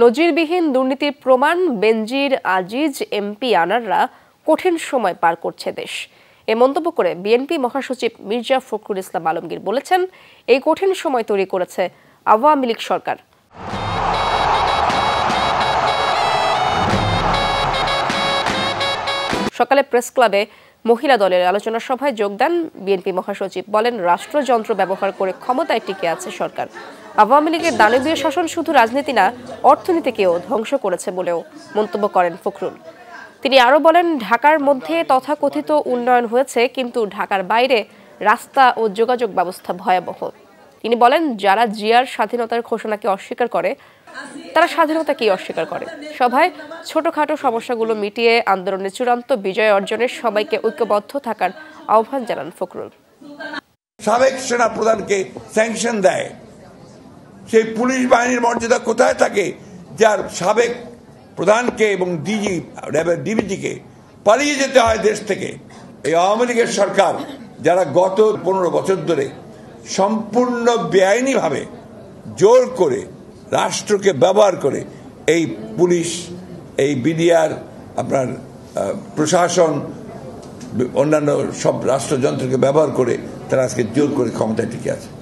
নজিরবিহীন দুর্নীতির প্রমাণ বেনজির আজিজ এমপি আনাররা কঠিন সময় পার করছে দেশ এ মন্তব্য করে বিএনপি মহাসচিব মির্জা ফখরুল ইসলাম আলমগীর বলেছেন এই কঠিন সময় তৈরি করেছে আওয়ামী লীগ সরকার সকালে প্রেস ক্লাবে মহিলা দলের আলোচনা সভায় যোগ দেন বিএনপি মহাসচিব বলেন রাষ্ট্রযন্ত্র ব্যবহার করে ক্ষমতায় টিকে আছে সরকার আওয়ামী লীগের দানবীয় শাসন শুধু রাজনীতি না অর্থনীতিকেও ধ্বংস করেছে বলেও মন্তব্য করেন ফখরুল তিনি আরও বলেন ঢাকার মধ্যে তথাকথিত উন্নয়ন হয়েছে কিন্তু ঢাকার বাইরে রাস্তা ও যোগাযোগ ব্যবস্থা ভয়াবহ তিনি বলেন যারা জিয়ার স্বাধীনতার ঘোষণাকে অস্বীকার করে তারা স্বাধীনতাকেই অস্বীকার করে সভায় ছোটখাটো সমস্যাগুলো মিটিয়ে আন্দোলনের চূড়ান্ত বিজয় অর্জনের সবাইকে ঐক্যবদ্ধ থাকার আহ্বান জানান ফখরুল সাবেক সেনা প্রধানকে স্যাংশন দেয় সেই পুলিশ বাহিনীর মর্যাদা কোথায় থাকে যার সাবেক প্রধানকে এবং ডিজি র্যাবের ডিবিজিকে পালিয়ে যেতে হয় দেশ থেকে এই আওয়ামী লীগের সরকার যারা গত পনেরো বছর ধরে সম্পূর্ণ বেআইনিভাবে জোর করে রাষ্ট্রকে ব্যবহার করে এই পুলিশ এই বিডিআর আপনার প্রশাসন অন্যান্য সব রাষ্ট্রযন্ত্রকে ব্যবহার করে তারা আজকে জোর করে ক্ষমতায় টিকে আছে